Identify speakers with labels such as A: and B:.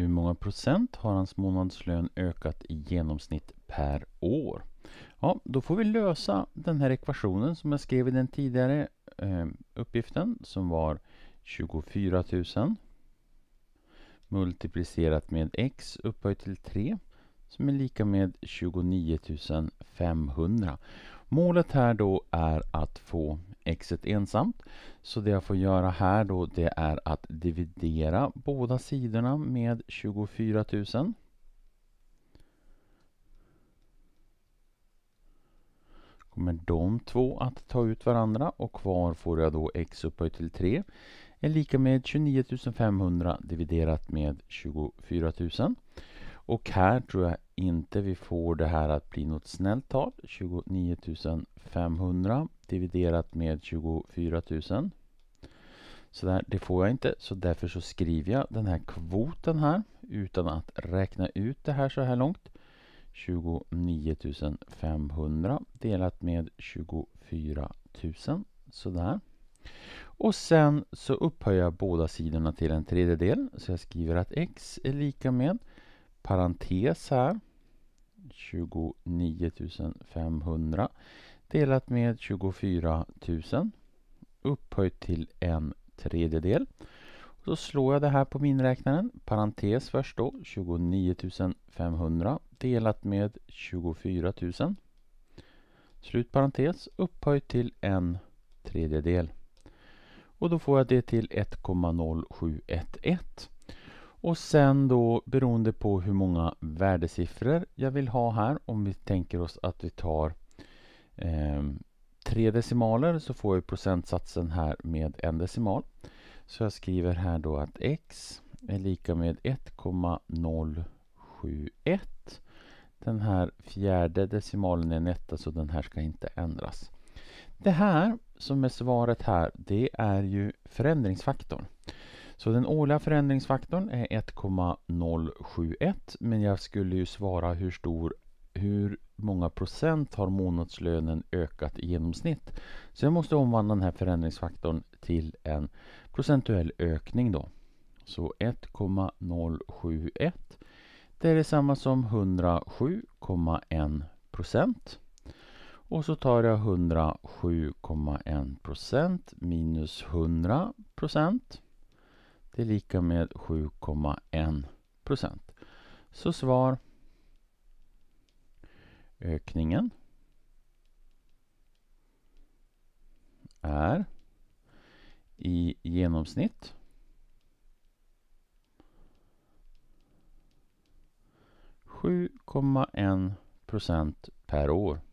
A: Hur många procent har hans månadslön ökat i genomsnitt per år? Ja, då får vi lösa den här ekvationen som jag skrev i den tidigare eh, uppgiften som var 24 000 multiplicerat med x upphöjt till 3 som är lika med 29 500. Målet här då är att få mixet ensamt. Så det jag får göra här då det är att dividera båda sidorna med 24 000. Kommer de två att ta ut varandra och kvar får jag då x upphöjt till 3 är lika med 29 500 dividerat med 24 000. Och här tror jag inte vi får det här att bli något snällt tal. 29 500 dividerat med 24 000. Så där, det får jag inte, så därför så skriver jag den här kvoten här utan att räkna ut det här så här långt. 29 500 delat med 24 000. Sådär. Och sen så upphöjer jag båda sidorna till en tredjedel. Så jag skriver att x är lika med parentes här. 29 500 delat med 24 000 upphöjt till en tredjedel. Och så slår jag det här på miniräknaren. Parentes först då. 29 500 delat med 24 000. Slut parentes upphöjt till en tredjedel. Och då får jag det till 1,0711. Och sen då beroende på hur många värdesiffror jag vill ha här om vi tänker oss att vi tar eh, tre decimaler så får jag procentsatsen här med en decimal. Så jag skriver här då att x är lika med 1,071. Den här fjärde decimalen är en etta så den här ska inte ändras. Det här som är svaret här det är ju förändringsfaktorn. Så den årliga förändringsfaktorn är 1,071 men jag skulle ju svara hur stor hur många procent har månadslönen ökat i genomsnitt. Så jag måste omvandla den här förändringsfaktorn till en procentuell ökning då. Så 1,071 det är samma som 107,1 procent. Och så tar jag 107,1 procent minus 100 procent. Det är lika med 7,1 procent. Så svar ökningen är i genomsnitt 7,1 procent per år.